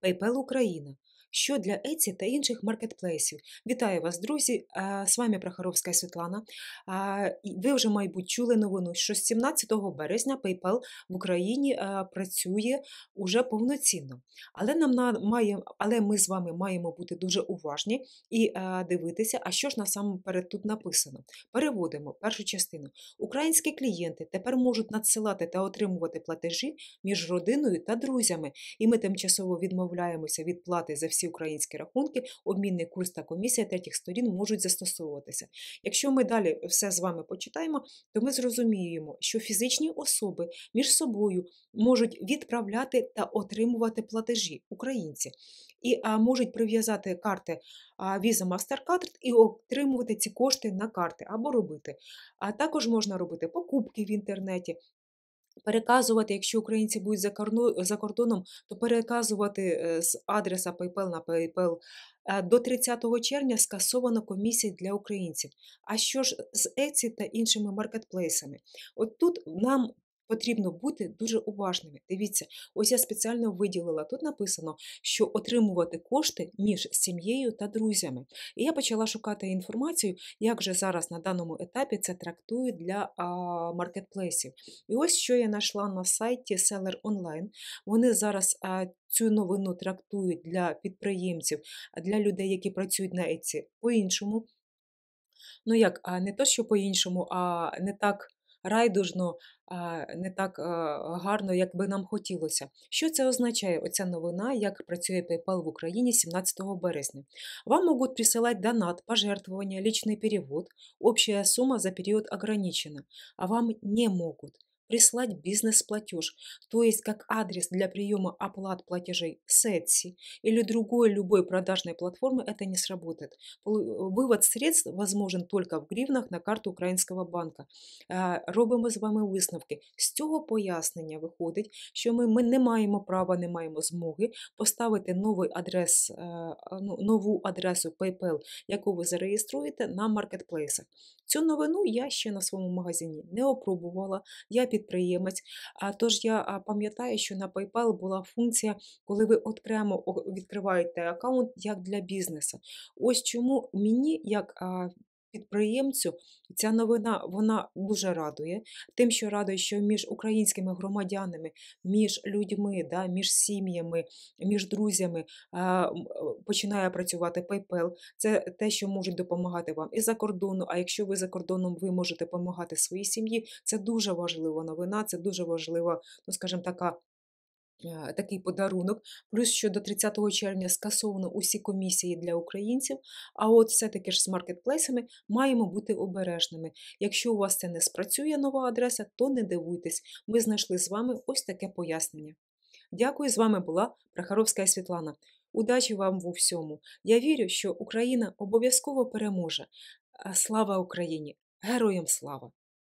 PayPal Україна що для Еці та інших маркетплейсів. Вітаю вас, друзі! З вами Прохоровська Світлана. Ви вже, мабуть, чули новину, що з 17 березня PayPal в Україні працює уже повноцінно. Але нам має, але ми з вами маємо бути дуже уважні і дивитися, а що ж насамперед тут написано. Переводимо першу частину. Українські клієнти тепер можуть надсилати та отримувати платежі між родиною та друзями, і ми тимчасово відмовляємося від плати за всі всі українські рахунки, обмінний курс та комісія третіх сторін можуть застосовуватися. Якщо ми далі все з вами почитаємо, то ми зрозуміємо, що фізичні особи між собою можуть відправляти та отримувати платежі українці і а, можуть прив'язати карти Visa MasterCard і отримувати ці кошти на карти або робити. А також можна робити покупки в інтернеті, переказувати, якщо українці будуть за кордоном, то переказувати е, з адреса PayPal на PayPal. Е, до 30 червня скасовано комісії для українців. А що ж з Etsy та іншими маркетплейсами? От тут нам потрібно бути дуже уважними. Дивіться, ось я спеціально виділила. Тут написано, що отримувати кошти між сім'єю та друзями. І я почала шукати інформацію, як же зараз на даному етапі це трактують для а, маркетплейсів. І ось що я знайшла на сайті Seller Online. Вони зараз. А, Цю новину трактують для підприємців, для людей, які працюють на еці по-іншому. Ну як, а не то, що по-іншому, а не так райдужно, не так гарно, як би нам хотілося. Що це означає? Оця новина, як працює PayPal в Україні 17 березня. Вам можуть присилати донат, пожертвування, лічний перевод. Общая сума за період ограничена, а вам не можуть прислать бизнес-платеж, то есть как адрес для приема оплат платежей с Etsy или другой любой продажной платформы, это не сработает. Вывод средств возможен только в гривнах на карту Українського банка. Робимо з вами висновки. З цього пояснення виходить, що ми, ми не маємо права, не маємо змоги поставити новий адрес, ну, нову адресу PayPal, яку ви зареєструєте на маркетплейсах. Цю новину я ще на своєму магазині не опробувала. Я підприємець. Тож я пам'ятаю, що на PayPal була функція, коли ви окремо відкриваєте аккаунт як для бізнесу. Ось чому мені, як підприємцю ця новина вона дуже радує, тим, що радує, що між українськими громадянами, між людьми, да, між сім'ями, між друзями починає працювати PayPal. Це те, що можуть допомагати вам і за кордону. А якщо ви за кордоном ви можете допомагати своїй сім'ї, це дуже важлива новина, це дуже важлива, ну скажімо, така такий подарунок. Плюс що до 30 червня скасовано усі комісії для українців. А от все-таки ж з маркетплейсами маємо бути обережними. Якщо у вас це не спрацює нова адреса, то не дивуйтесь. Ми знайшли з вами ось таке пояснення. Дякую, з вами була Прохаровська Світлана. Удачі вам в усьому! Я вірю, що Україна обов'язково переможе. Слава Україні! Героям слава!